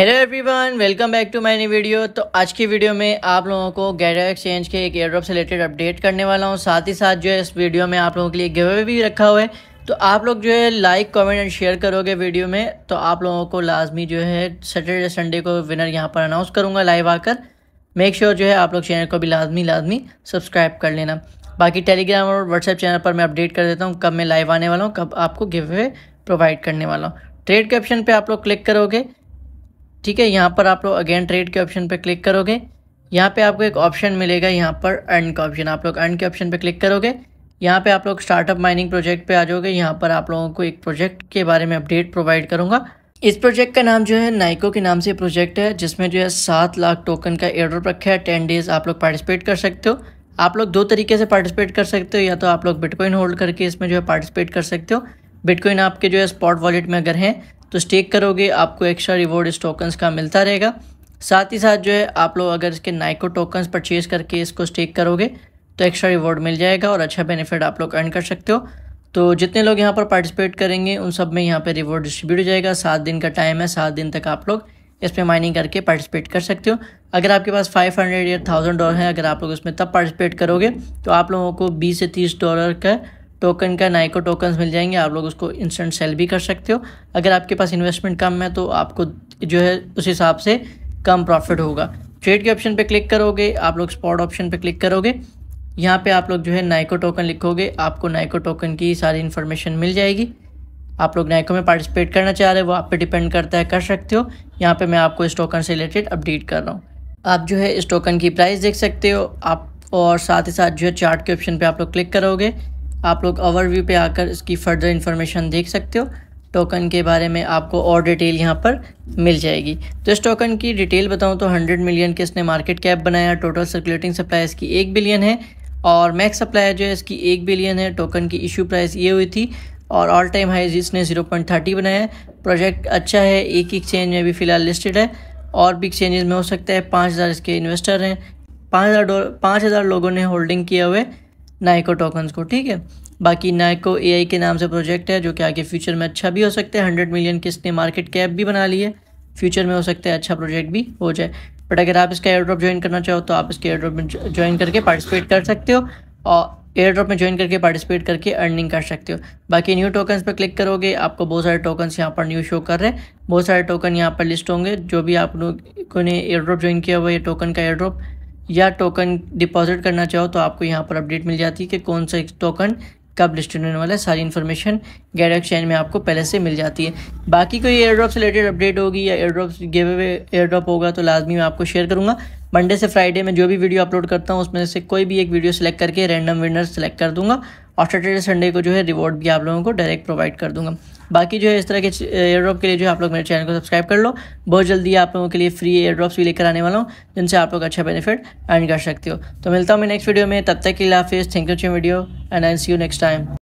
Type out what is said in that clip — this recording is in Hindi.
hello everyone welcome back to my new video तो आज की वीडियो में आप लोगों को गैडो एक्सचेंज के एक एयरड्रॉप से रिलेटेड अपडेट करने वाला हूँ साथ ही साथ जो है इस वीडियो में आप लोगों के लिए गिवे भी रखा हुआ है तो आप लोग जो है लाइक कमेंट एंड शेयर करोगे वीडियो में तो आप लोगों को लाजमी जो है सैटरडे संडे को विनर यहाँ पर अनाउंस करूँगा लाइव आकर मेक श्योर sure जो है आप लोग चैनल को भी लाजमी लाजमी सब्सक्राइब कर लेना बाकी टेलीग्राम और व्हाट्सएप चैनल पर मैं अपडेट कर देता हूँ कब मैं लाइव आने वाला हूँ कब आपको गिवे प्रोवाइड करने वाला हूँ ट्रेड कैप्शन पर आप लोग क्लिक करोगे ठीक है यहाँ पर आप लोग अगेन ट्रेड के ऑप्शन पर क्लिक करोगे यहाँ पे आपको एक ऑप्शन मिलेगा यहाँ पर अर्न का ऑप्शन आप लोग अर्न के ऑप्शन पे क्लिक करोगे यहाँ पे आप लोग स्टार्टअप माइनिंग प्रोजेक्ट पे आ जाओगे यहाँ पर आप लोगों को एक प्रोजेक्ट के बारे में अपडेट प्रोवाइड करूँगा इस प्रोजेक्ट का नाम जो है नाइको के नाम से प्रोजेक्ट है जिसमें जो है सात लाख टोकन का एयरड्रॉप रखा है टेन डेज़ आप लोग पार्टिसिपेट कर सकते हो आप लोग दो तरीके से पार्टिसिपेट कर सकते हो या तो आप लोग बिटकॉइन होल्ड करके इसमें जो है पार्टिसिपेट कर सकते हो बिटकॉइन आपके जो है स्पॉट वॉलेट में अगर हैं तो स्टेक करोगे आपको एक्स्ट्रा रिवॉर्ड इस टोकन्स का मिलता रहेगा साथ ही साथ जो है आप लोग अगर इसके नाइको टोकन्स परचेज करके इसको स्टेक करोगे तो एक्स्ट्रा रिवॉर्ड मिल जाएगा और अच्छा बेनिफिट आप लोग अर्न कर सकते हो तो जितने लोग यहाँ पर पार्टिसिपेट करेंगे उन सब में यहाँ पर रिवॉर्ड डिस्ट्रीब्यूट हो जाएगा सात दिन का टाइम है सात दिन तक आप लोग इस पर माइनिंग करके पार्टिसिपेट कर सकते हो अगर आपके पास 500 या थाउजेंड डॉलर है अगर आप लोग उसमें तब पार्टिसिपेट करोगे तो आप लोगों को 20 से 30 डॉलर का टोकन का नाइको टोकन्स मिल जाएंगे आप लोग उसको इंस्टेंट सेल भी कर सकते हो अगर आपके पास इन्वेस्टमेंट कम है तो आपको जो है उस हिसाब से कम प्रॉफिट होगा ट्रेड के ऑप्शन पे क्लिक करोगे आप लोग स्पॉट ऑप्शन पे क्लिक करोगे यहाँ पे आप लोग जो है नाइको टोकन लिखोगे आपको नाइको टोकन की सारी इन्फॉर्मेशन मिल जाएगी आप लोग नाइको में पार्टिसिपेट करना चाह रहे हो वो आप पे डिपेंड करता है कर सकते हो यहाँ पे मैं आपको इस टोकन से रिलेटेड अपडेट कर रहा हूँ आप जो है इस टोकन की प्राइस देख सकते हो आप और साथ ही साथ जो है चार्ट के ऑप्शन पर आप लोग क्लिक करोगे आप लोग ओवरव्यू पे आकर इसकी फर्दर इन्फॉर्मेशन देख सकते हो टोकन के बारे में आपको और डिटेल यहाँ पर मिल जाएगी तो इस टोकन की डिटेल बताऊँ तो 100 मिलियन के इसने मार्केट कैप बनाया टोटल सर्कुलेटिंग सप्लाई इसकी एक बिलियन है और मैक्स सप्लाई जो है इसकी एक बिलियन है टोकन की इशू प्राइस ये हुई थी और ऑल टाइम हाई इसने थर्टी बनाया प्रोजेक्ट अच्छा है एक एक्सचेंज में भी फ़िलहाल लिस्टेड है और भी एक्सचेंजेस में हो सकता है पाँच हज़ार इसके इन्वेस्टर हैं पाँच हज़ार पाँच हज़ार लोगों ने होल्डिंग किया हुए नाइको टोकन्स को ठीक है बाकी नाइको एआई के नाम से प्रोजेक्ट है जो कि आगे फ्यूचर में अच्छा भी हो सकता है हंड्रेड मिलियन की इसने मार्केट कैप भी बना ली है फ्यूचर में हो सकता है अच्छा प्रोजेक्ट भी हो जाए बट अगर आप इसका एयर ड्रॉप ज्वाइन करना चाहो तो आप इसके एयर ड्रॉप में ज्वाइन करके पार्टिसिपेट कर सकते हो और एयर ड्रॉप में ज्वाइन करके पार्टिसिपेट करके अर्निंग कर सकते हो बाकी न्यू टोकन्स पर क्लिक करोगे आपको बहुत सारे टोकन्स यहाँ पर न्यू शो कर रहे हैं बहुत सारे टोकन यहाँ पर लिस्ट होंगे जो भी आप लोग ने एयर ड्रॉप ज्वाइन किया हुआ है टोकन का एयर ड्रॉप या टोकन डिपॉजिट करना चाहो तो आपको यहाँ पर अपडेट मिल जाती है कि कौन सा टोकन कब लिस्टेड होने वाला है सारी इन्फॉर्मेशन गैड एक्सचेंज में आपको पहले से मिल जाती है बाकी कोई एयर ड्रॉप से रिलेटेड अपडेट होगी या airdrop giveaway airdrop होगा तो लाजमी मैं आपको शेयर करूँगा मंडे से फ्राइडे में जो भी वीडियो अपलोड करता हूँ उसमें से कोई भी एक वीडियो सेलेक्ट करके रैंडम विनर सेलेक्ट कर दूँगा और सैटरडे संडे को जो है रिवॉर्ड भी आप लोगों को डायरेक्ट प्रोवाइड कर दूंगा बाकी जो है इस तरह के एयर ड्रॉप के लिए जो है आप लोग मेरे चैनल को सब्सक्राइब कर लो बहुत जल्दी आप लोगों के लिए फ्री एयर ड्रॉप्स भी लेकर आने वाला हूँ जिनसे आप लोग अच्छा बेनिफिट अर्न कर सकते हो तो मिलता हूँ मैं नेक्स्ट वीडियो में तब तक के लिए हाफिज़ थैंक यू ची video and I see you next time